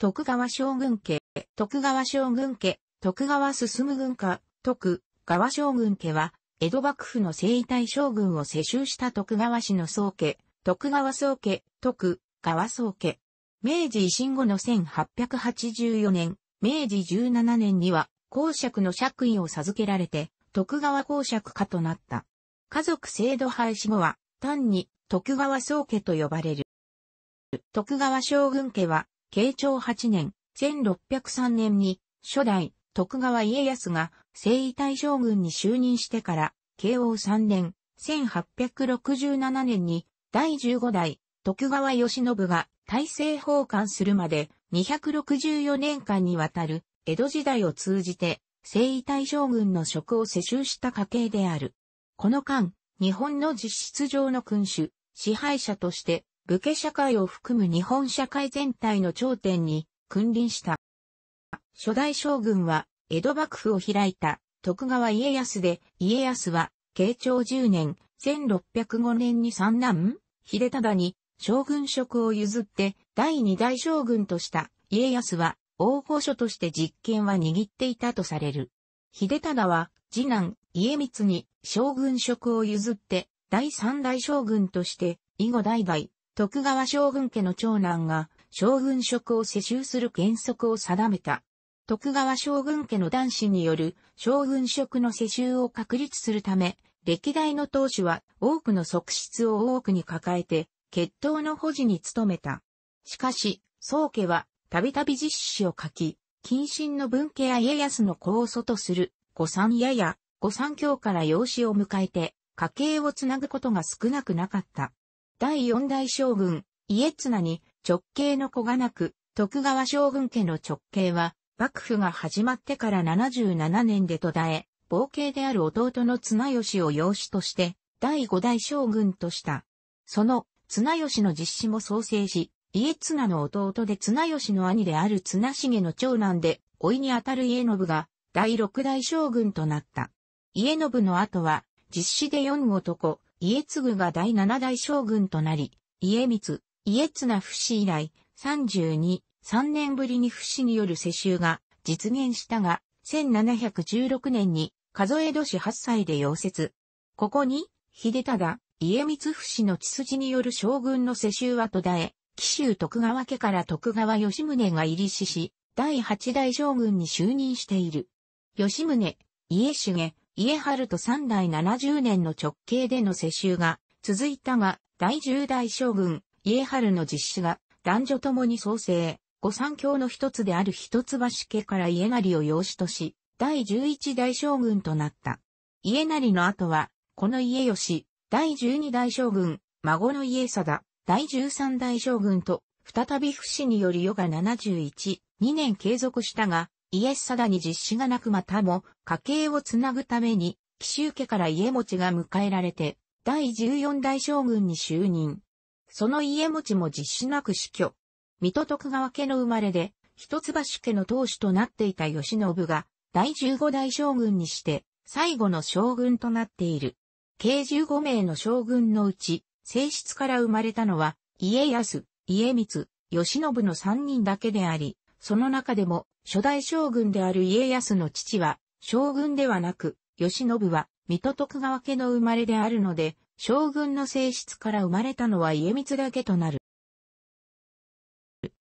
徳川将軍家、徳川将軍家、徳川進軍家、徳川将軍家は、江戸幕府の征夷大将軍を世襲した徳川氏の宗家、徳川宗家、徳川宗家。明治維新後の1884年、明治17年には、公爵の爵位を授けられて、徳川公爵家となった。家族制度廃止後は、単に徳川宗家と呼ばれる。徳川将軍家は、慶長8年、1603年に、初代、徳川家康が、征夷大将軍に就任してから、慶応3年、1867年に、第15代、徳川義信が、大政奉還するまで、264年間にわたる、江戸時代を通じて、征夷大将軍の職を世襲した家系である。この間、日本の実質上の君主、支配者として、武家社会を含む日本社会全体の頂点に君臨した。初代将軍は江戸幕府を開いた徳川家康で、家康は慶長10年、1605年に三男秀忠に将軍職を譲って第二代将軍とした家康は大御所として実権は握っていたとされる。秀忠は次男家光に将軍職を譲って第三代将軍として以後代々徳川将軍家の長男が将軍職を世襲する原則を定めた。徳川将軍家の男子による将軍職の世襲を確立するため、歴代の当主は多くの側室を多くに抱えて、血統の保持に努めた。しかし、宗家はたびたび実施を書き、近親の文家や家康の子を祖とする、御三家や、御三教から養子を迎えて、家計をつなぐことが少なくなかった。第四代将軍、家綱に直系の子がなく、徳川将軍家の直系は、幕府が始まってから77年で途絶え、冒険である弟の綱吉を養子として、第五代将軍とした。その、綱吉の実施も創生し、家綱の弟で綱吉の兄である綱重の長男で、いにあたる家信が、第六代将軍となった。家信の後は、実施で四男、家継が第七代将軍となり、家光、家綱不死以来、32、3年ぶりに不死による世襲が実現したが、1716年に、数え年8歳で溶接。ここに、秀忠、家光不死の血筋による将軍の世襲は途絶え、紀州徳川家から徳川吉宗が入り死し、第八代将軍に就任している。吉宗、家重、家春と三代七十年の直系での世襲が続いたが、第十代将軍、家春の実施が男女共に創生、御三教の一つである一橋家から家成を養子とし、第十一代将軍となった。家成の後は、この家吉、第十二代将軍、孫の家貞、第十三代将軍と、再び不死により世が七十一、二年継続したが、イエス定に実施がなくまたも、家系をつなぐために、紀州家から家持ちが迎えられて、第14代将軍に就任。その家持ちも実施なく死去。水戸徳川家の生まれで、一橋家の当主となっていた吉信が、第15代将軍にして、最後の将軍となっている。計15名の将軍のうち、正室から生まれたのは、家康、家光、吉信の3人だけであり、その中でも、初代将軍である家康の父は、将軍ではなく、吉信は、水戸徳川家の生まれであるので、将軍の性質から生まれたのは家光だけとなる。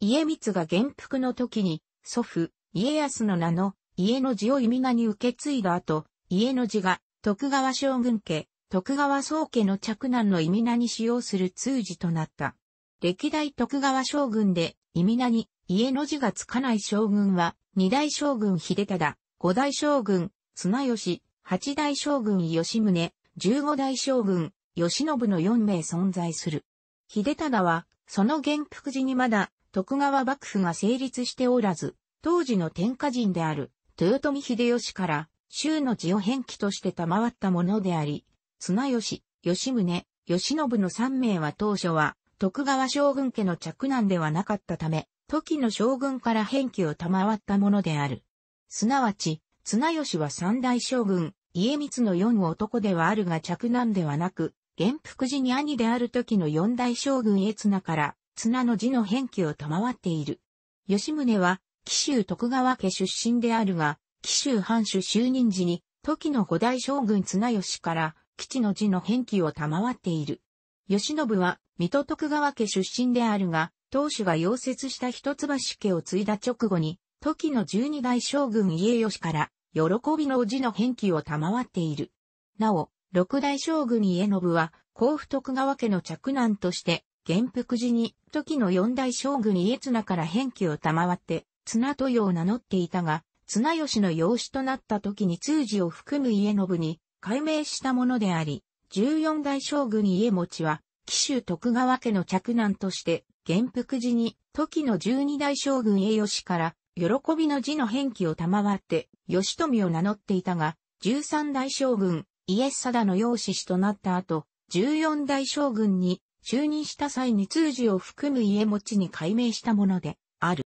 家光が元服の時に、祖父、家康の名の、家の字を意味名に受け継いだ後、家の字が、徳川将軍家、徳川宗家の嫡男の意味名に使用する通詞となった。歴代徳川将軍で、意味名に、家の字がつかない将軍は、二代将軍秀忠、五代将軍、綱吉、八代将軍吉宗、十五代将軍、吉信の四名存在する。秀忠は、その元服時にまだ、徳川幕府が成立しておらず、当時の天下人である、豊臣秀吉から、州の地を返記として賜ったものであり、綱吉、吉宗、吉信の三名は当初は、徳川将軍家の嫡男ではなかったため、時の将軍から返記を賜ったものである。すなわち、綱吉は三大将軍、家光の四男ではあるが嫡男ではなく、元福寺に兄である時の四大将軍へ綱から、綱の字の返記を賜っている。吉宗は、紀州徳川家出身であるが、紀州藩主就任時に、時の五大将軍綱吉から、吉の字の返記を賜っている。吉信は、水戸徳川家出身であるが、当主が溶接した一橋家を継いだ直後に、時の十二代将軍家吉から、喜びの叔父の返記を賜っている。なお、六代将軍家信は、甲府徳川家の嫡男として、元服寺に、時の四代将軍家綱から返記を賜って、綱豊を名乗っていたが、綱吉の養子となった時に通事を含む家信に、改名したものであり、十四代将軍家持は、紀州徳川家の嫡男として、元服寺に、時の十二代将軍栄義から、喜びの字の変記を賜って、義富を名乗っていたが、十三代将軍、イエス貞の養子となった後、十四代将軍に就任した際に通詞を含む家持ちに改名したもので、ある。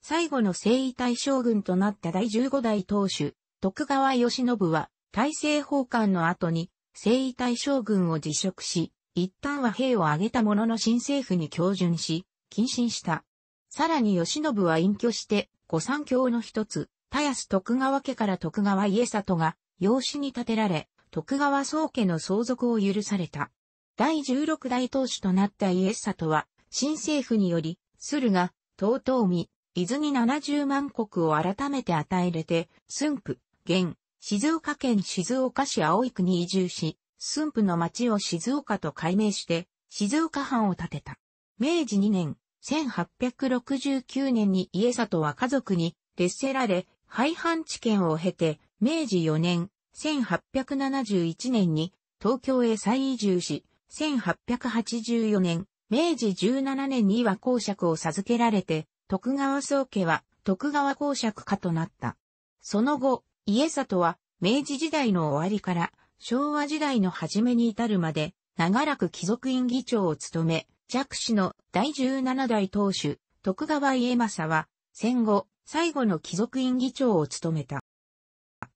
最後の征夷大将軍となった第十五代当主、徳川義信は、大政奉還の後に、征夷大将軍を辞職し、一旦は兵を挙げたものの新政府に教順し、謹慎した。さらに吉信は隠居して、御三教の一つ、田安徳川家から徳川家里が、養子に建てられ、徳川宗家の相続を許された。第16代当主となった家里は、新政府により、駿河、東東伊豆に70万国を改めて与えれて、駿府、現、静岡県静岡市葵区に移住し、駿府の町を静岡と改名して、静岡藩を建てた。明治2年、1869年に家里は家族に列せられ、廃藩置県を経て、明治4年、1871年に東京へ再移住し、1884年、明治17年には公爵を授けられて、徳川宗家は徳川公爵家となった。その後、家里は明治時代の終わりから昭和時代の初めに至るまで、長らく貴族院議長を務め、弱子の第17代当主、徳川家政は、戦後、最後の貴族院議長を務めた。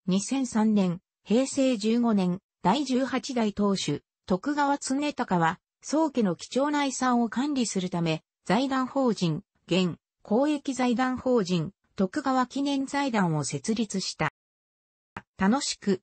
2003年、平成15年、第18代当主、徳川常高は、宗家の貴重な遺産を管理するため、財団法人、現、公益財団法人、徳川記念財団を設立した。楽しく、